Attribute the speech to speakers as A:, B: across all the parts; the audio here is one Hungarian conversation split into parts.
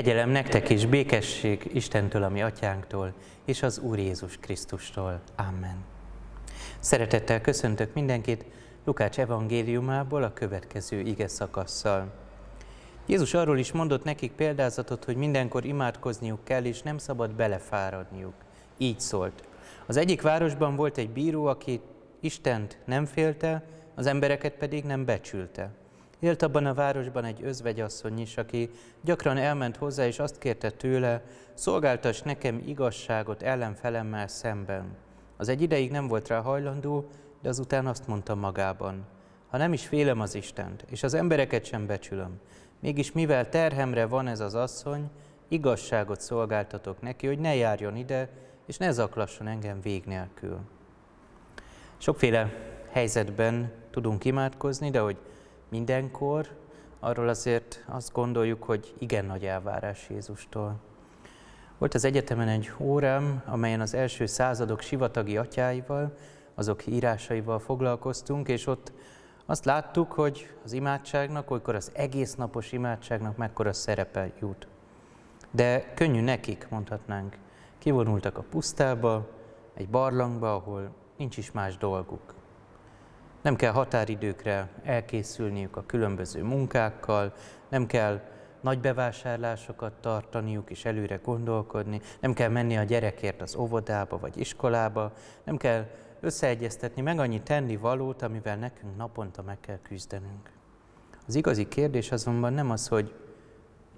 A: Kegyelem nektek is, békesség Istentől, ami atyánktól, és az Úr Jézus Krisztustól. Amen. Szeretettel köszöntök mindenkit Lukács evangéliumából a következő ige szakasszal. Jézus arról is mondott nekik példázatot, hogy mindenkor imádkozniuk kell, és nem szabad belefáradniuk. Így szólt. Az egyik városban volt egy bíró, aki Istent nem félte, az embereket pedig nem becsülte. Élt abban a városban egy özvegyasszony is, aki gyakran elment hozzá, és azt kérte tőle, szolgáltas nekem igazságot ellenfelemmel szemben. Az egy ideig nem volt rá hajlandó, de azután azt mondta magában, ha nem is félem az Istent, és az embereket sem becsülöm, mégis mivel terhemre van ez az asszony, igazságot szolgáltatok neki, hogy ne járjon ide, és ne zaklasson engem vég nélkül. Sokféle helyzetben tudunk imádkozni, de hogy mindenkor, arról azért azt gondoljuk, hogy igen nagy elvárás Jézustól. Volt az egyetemen egy órám, amelyen az első századok sivatagi atyáival, azok írásaival foglalkoztunk, és ott azt láttuk, hogy az imádságnak, olykor az egész napos imádságnak mekkora szerepe jut. De könnyű nekik, mondhatnánk. Kivonultak a pusztába, egy barlangba, ahol nincs is más dolguk. Nem kell határidőkre elkészülniük a különböző munkákkal, nem kell nagy bevásárlásokat tartaniuk és előre gondolkodni, nem kell menni a gyerekért az óvodába vagy iskolába, nem kell összeegyeztetni meg annyi tenni valót, amivel nekünk naponta meg kell küzdenünk. Az igazi kérdés azonban nem az, hogy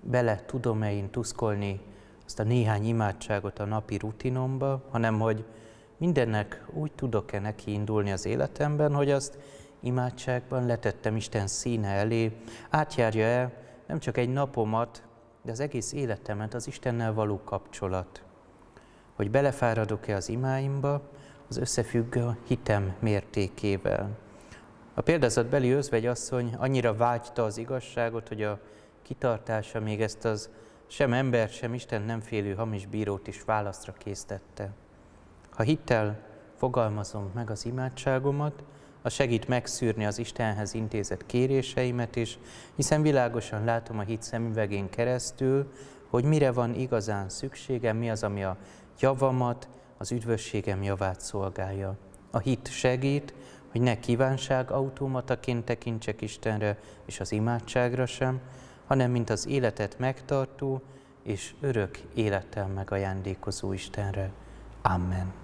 A: bele tudom-e én tuszkolni azt a néhány imádságot a napi rutinomba, hanem hogy Mindennek úgy tudok-e neki indulni az életemben, hogy azt imádságban letettem Isten színe elé, átjárja el nem csak egy napomat, de az egész életemet az Istennel való kapcsolat. Hogy belefáradok-e az imáimba, az összefügg a hitem mértékével. A példázatbeli özvegyasszony annyira vágyta az igazságot, hogy a kitartása még ezt az sem ember, sem Isten nem félő hamis bírót is választra késztette. Ha hittel fogalmazom meg az imádságomat, az segít megszűrni az Istenhez intézett kéréseimet is, hiszen világosan látom a hit szemüvegén keresztül, hogy mire van igazán szükségem, mi az, ami a javamat, az üdvösségem javát szolgálja. A hit segít, hogy ne kívánság automataként tekintsek Istenre és az imádságra sem, hanem mint az életet megtartó és örök élettel megajándékozó Istenre. Amen.